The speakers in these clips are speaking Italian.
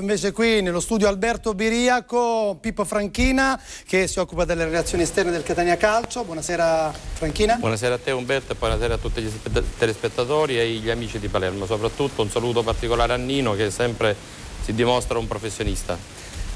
Invece qui nello studio Alberto Biriaco, Pippo Franchina che si occupa delle relazioni esterne del Catania Calcio. Buonasera Franchina. Buonasera a te Umberto e buonasera a tutti gli telespettatori e gli amici di Palermo. Soprattutto un saluto particolare a Nino che sempre si dimostra un professionista.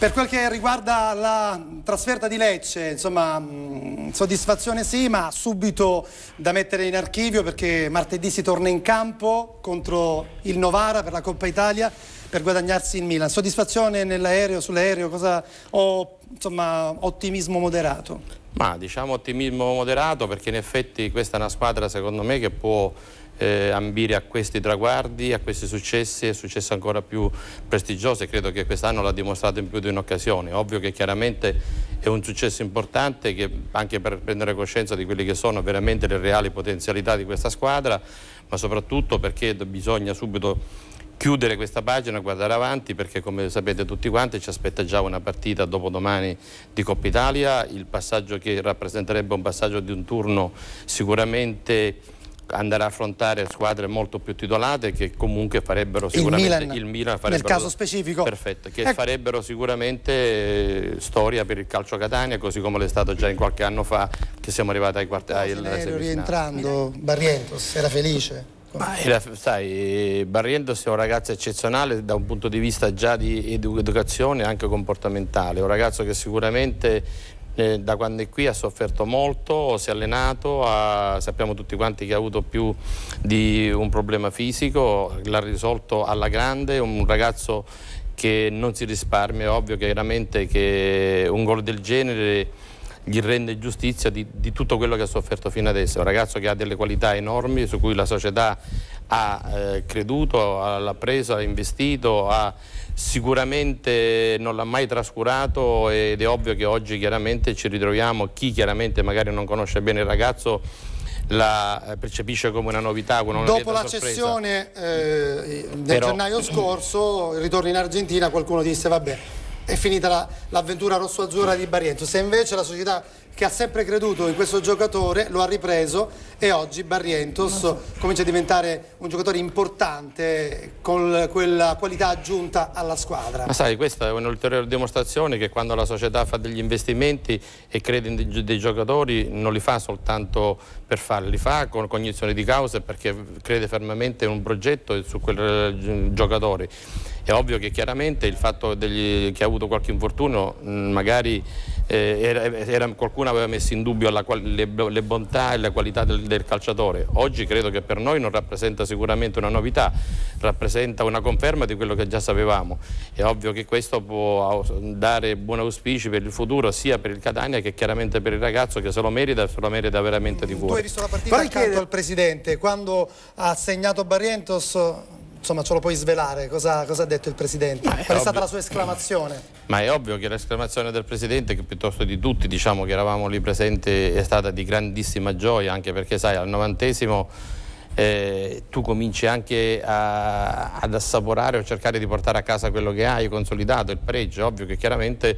Per quel che riguarda la trasferta di Lecce, insomma, mm, soddisfazione sì, ma subito da mettere in archivio perché martedì si torna in campo contro il Novara per la Coppa Italia per guadagnarsi il Milan. Soddisfazione nell'aereo, sull'aereo, cosa o insomma, ottimismo moderato? Ma diciamo ottimismo moderato perché in effetti questa è una squadra secondo me che può eh, ambire a questi traguardi, a questi successi e successi ancora più prestigiosi. Credo che quest'anno l'ha dimostrato in più di un'occasione. Ovvio che chiaramente è un successo importante che, anche per prendere coscienza di quelle che sono veramente le reali potenzialità di questa squadra, ma soprattutto perché bisogna subito chiudere questa pagina, guardare avanti perché come sapete tutti quanti ci aspetta già una partita dopo domani di Coppa Italia, il passaggio che rappresenterebbe un passaggio di un turno sicuramente andare a affrontare squadre molto più titolate che comunque farebbero sicuramente il Milan, il Milan farebbero, nel caso specifico perfetto, che ecco. farebbero sicuramente eh, storia per il calcio Catania così come l'è stato già in qualche anno fa che siamo arrivati ai quartai no, rientrando Barrientos era felice ma era, sai, Barrientos è un ragazzo eccezionale da un punto di vista già di educazione e anche comportamentale, un ragazzo che sicuramente eh, da quando è qui ha sofferto molto, si è allenato, ha, sappiamo tutti quanti che ha avuto più di un problema fisico, l'ha risolto alla grande, un ragazzo che non si risparmia, è ovvio chiaramente che un gol del genere gli rende giustizia di, di, tutto quello che ha sofferto fino adesso. È un ragazzo che ha delle qualità enormi su cui la società ha eh, creduto, l'ha preso, ha investito, ha, sicuramente non l'ha mai trascurato ed è ovvio che oggi chiaramente ci ritroviamo, chi chiaramente magari non conosce bene il ragazzo, la eh, percepisce come una novità. una Dopo la cessione eh, del Però... gennaio scorso, il ritorno in Argentina, qualcuno disse vabbè è finita la, l'avventura rosso-azzurra di Barrientos. Se invece la società che ha sempre creduto in questo giocatore lo ha ripreso e oggi Barrientos comincia a diventare un giocatore importante con quella qualità aggiunta alla squadra. Ma sai, questa è un'ulteriore dimostrazione che quando la società fa degli investimenti e crede in dei giocatori non li fa soltanto per farli, li fa con cognizione di causa perché crede fermamente in un progetto e su quel eh, giocatore. È ovvio che chiaramente il fatto degli, che ha avuto qualche infortunio magari eh, era, era, qualcuno aveva messo in dubbio la, le, le, bontà e la qualità del, del, calciatore. Oggi credo che per noi non rappresenta sicuramente una novità, rappresenta una conferma di quello che già sapevamo. È ovvio che questo può dare buoni auspici per il futuro sia per il Catania che chiaramente per il ragazzo che se lo merita e se lo merita veramente di cuore. Tu hai visto la partita Farei accanto chiedere... al Presidente quando ha segnato Barrientos insomma ce lo puoi svelare, cosa, cosa ha detto il Presidente? Qual è, è stata la sua esclamazione? Ma è ovvio che l'esclamazione del Presidente, che piuttosto di tutti diciamo che eravamo lì presenti, è stata di grandissima gioia, anche perché sai al novantesimo eh, tu cominci anche a, ad assaporare o cercare di portare a casa quello che hai consolidato, il pregio, ovvio che chiaramente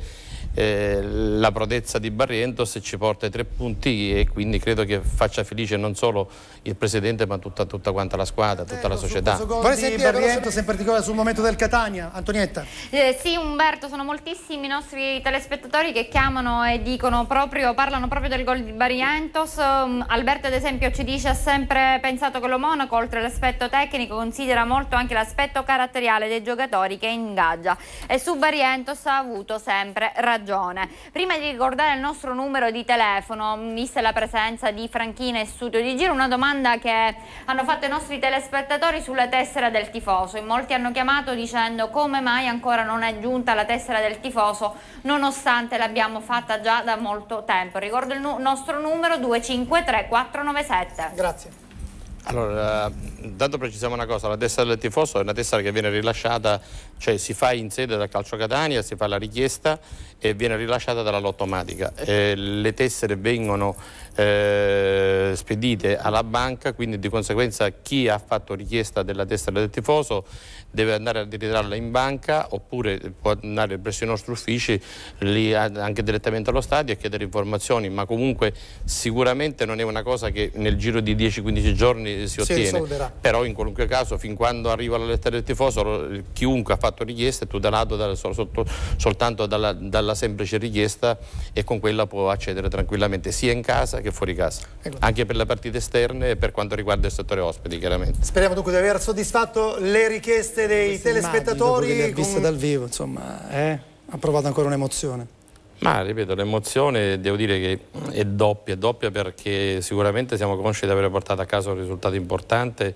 eh, la prodezza di Barrientos ci porta i tre punti e quindi credo che faccia felice non solo il presidente ma tutta, tutta quanta la squadra, tutta la società. Vorrei sentire Barrientos in particolare sul momento del Catania, Antonietta. Eh, sì Umberto, sono moltissimi i nostri telespettatori che chiamano e dicono proprio, parlano proprio del gol di Barrientos, um, Alberto ad esempio ci dice ha sempre pensato che lo Monaco oltre all'aspetto tecnico considera molto anche l'aspetto caratteriale dei giocatori che ingaggia e su Barrientos ha avuto sempre ragione ragione. Prima di ricordare il nostro numero di telefono, vista la presenza di Franchina e studio di giro, una domanda che hanno fatto i nostri telespettatori sulla tessera del tifoso. In molti hanno chiamato dicendo come mai ancora non è giunta la tessera del tifoso nonostante l'abbiamo fatta già da molto tempo. Ricordo il nostro numero 253 497. Grazie. Allora, intanto eh, precisiamo una cosa, la tessera del tifoso è una tessera che viene rilasciata, cioè si fa in sede da Calcio Catania, si fa la richiesta e viene rilasciata dalla lottomatica. Eh, le tessere vengono eh, spedite alla banca, quindi di conseguenza chi ha fatto richiesta della testa del tifoso deve andare a ritirarla in banca oppure può andare presso i nostri uffici lì anche direttamente allo stadio e chiedere informazioni, ma comunque sicuramente non è una cosa che nel giro di 10-15 giorni si ottiene, si però in qualunque caso fin quando arriva la lettera del tifoso chiunque ha fatto richiesta è tutelato da, sol, sotto, soltanto dalla, dalla semplice richiesta e con quella può accedere tranquillamente sia in casa che fuori casa, ecco. anche per le partite esterne e per quanto riguarda il settore ospiti chiaramente. Speriamo dunque di aver soddisfatto le richieste dei Queste telespettatori. con... viste dal vivo, insomma, eh? ha provato ancora un'emozione. Ma ripeto, l'emozione devo dire che è doppia, è doppia perché sicuramente siamo consci di aver portato a casa un risultato importante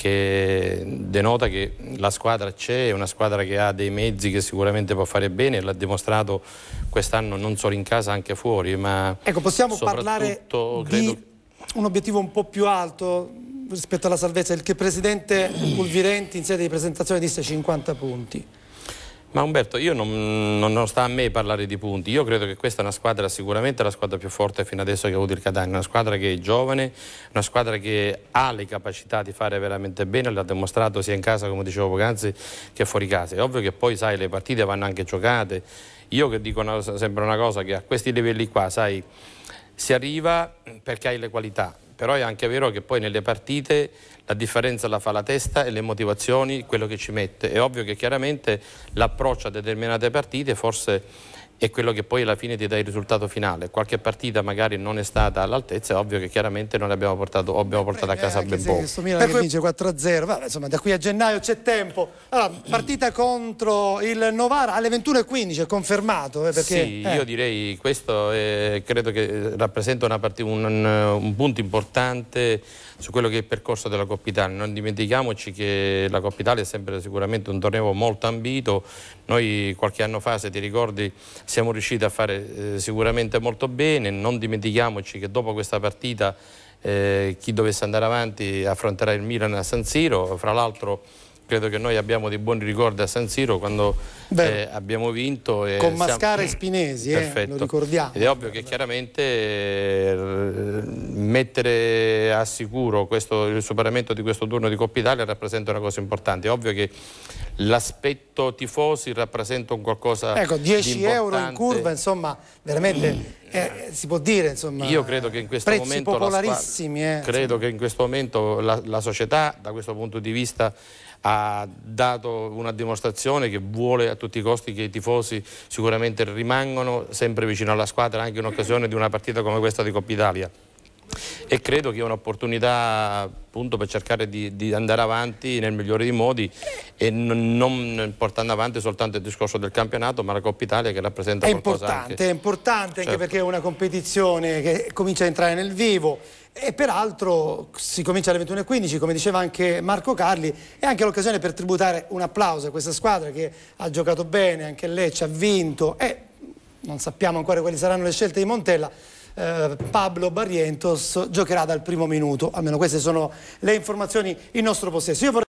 che denota che la squadra c'è, è una squadra che ha dei mezzi che sicuramente può fare bene, e l'ha dimostrato quest'anno non solo in casa anche fuori, ma ecco, possiamo parlare credo... di un obiettivo un po' più alto rispetto alla salvezza, il che il presidente Pulvirenti in sede di presentazione disse 50 punti. Ma Umberto, io non, non, sta a me parlare di punti, io credo che questa è una squadra sicuramente la squadra più forte fino adesso che ha avuto il Catania, una squadra che è giovane, una squadra che ha le capacità di fare veramente bene, l'ha dimostrato sia in casa come dicevo poc'anzi che fuori casa, è ovvio che poi sai le partite vanno anche giocate, io che dico una, sempre una cosa che a questi livelli qua sai si arriva perché hai le qualità, però è anche vero che poi nelle partite la differenza la fa la testa e le motivazioni, quello che ci mette. È ovvio che chiaramente l'approccio a determinate partite forse è quello che poi alla fine ti dà il risultato finale. Qualche partita magari non è stata all'altezza, è ovvio che chiaramente non l'abbiamo portato, abbiamo portato a casa eh, ben poco. Questo Milan che vince 4-0, insomma da qui a gennaio c'è tempo. Allora, partita contro il Novara alle 21.15 è confermato. Eh, perché, sì, eh. io direi questo è, eh, credo che rappresenta partita, un, un, punto importante su quello che è il percorso della Coppa Italia. Non dimentichiamoci che la Coppa Italia è sempre sicuramente un torneo molto ambito. Noi qualche anno fa, se ti ricordi, siamo riusciti a fare eh, sicuramente molto bene, non dimentichiamoci che dopo questa partita eh, chi dovesse andare avanti affronterà il Milan a San Siro, fra l'altro credo che noi abbiamo dei buoni ricordi a San Siro quando Beh, eh, abbiamo vinto. con siamo... Mascara e Spinesi, eh, lo ricordiamo. Ed è ovvio che chiaramente eh, mettere a sicuro questo, il superamento di questo turno di Coppa Italia rappresenta una cosa importante. È ovvio che l'aspetto tifosi rappresenta un qualcosa Ecco, 10 euro in curva, insomma, veramente... Eh, si può dire insomma io credo che in questo momento, la, eh, credo che in questo momento la, la società da questo punto di vista ha dato una dimostrazione che vuole a tutti i costi che i tifosi sicuramente rimangano sempre vicino alla squadra anche in occasione di una partita come questa di Coppa Italia e credo che è un'opportunità appunto per cercare di, di, andare avanti nel migliore dei modi e non, non, portando avanti soltanto il discorso del campionato ma la Coppa Italia che rappresenta è qualcosa importante, anche. È importante certo. anche perché è una competizione che comincia a entrare nel vivo e peraltro si comincia alle 21.15 come diceva anche Marco Carli è anche l'occasione per tributare un applauso a questa squadra che ha giocato bene anche lei ci ha vinto e non sappiamo ancora quali saranno le scelte di Montella eh, Pablo Barrientos giocherà dal primo minuto, almeno queste sono le informazioni in nostro possesso.